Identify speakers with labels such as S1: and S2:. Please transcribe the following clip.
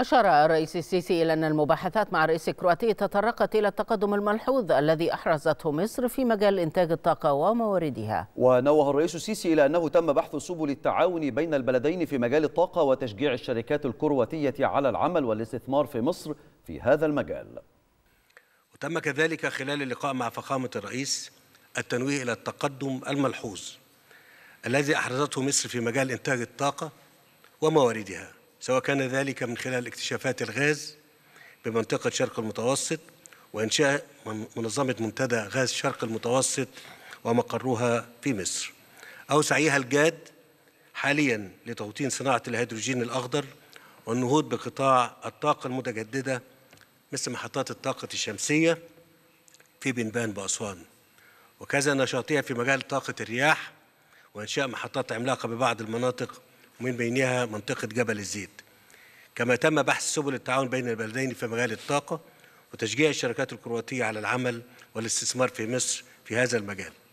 S1: أشار الرئيس السيسي إلى أن المباحثات مع رئيس الكرواتي تطرقت إلى التقدم الملحوظ الذي أحرزته مصر في مجال إنتاج الطاقة ومواردها
S2: ونوه الرئيس السيسي إلى أنه تم بحث سبل التعاون بين البلدين في مجال الطاقة وتشجيع الشركات الكرواتية على العمل والاستثمار في مصر في هذا المجال
S3: وتم كذلك خلال اللقاء مع فخامة الرئيس التنويه إلى التقدم الملحوظ الذي أحرزته مصر في مجال إنتاج الطاقة ومواردها سواء كان ذلك من خلال اكتشافات الغاز بمنطقة شرق المتوسط وإنشاء منظمة منتدى غاز شرق المتوسط ومقرها في مصر أو سعيها الجاد حاليا لتوطين صناعة الهيدروجين الأخضر والنهوض بقطاع الطاقة المتجددة مثل محطات الطاقة الشمسية في بنبان بأسوان وكذا نشاطها في مجال طاقة الرياح وإنشاء محطات عملاقة ببعض المناطق ومن بينها منطقة جبل الزيت كما تم بحث سبل التعاون بين البلدين في مجال الطاقة وتشجيع الشركات الكرواتية على العمل والاستثمار في مصر في هذا المجال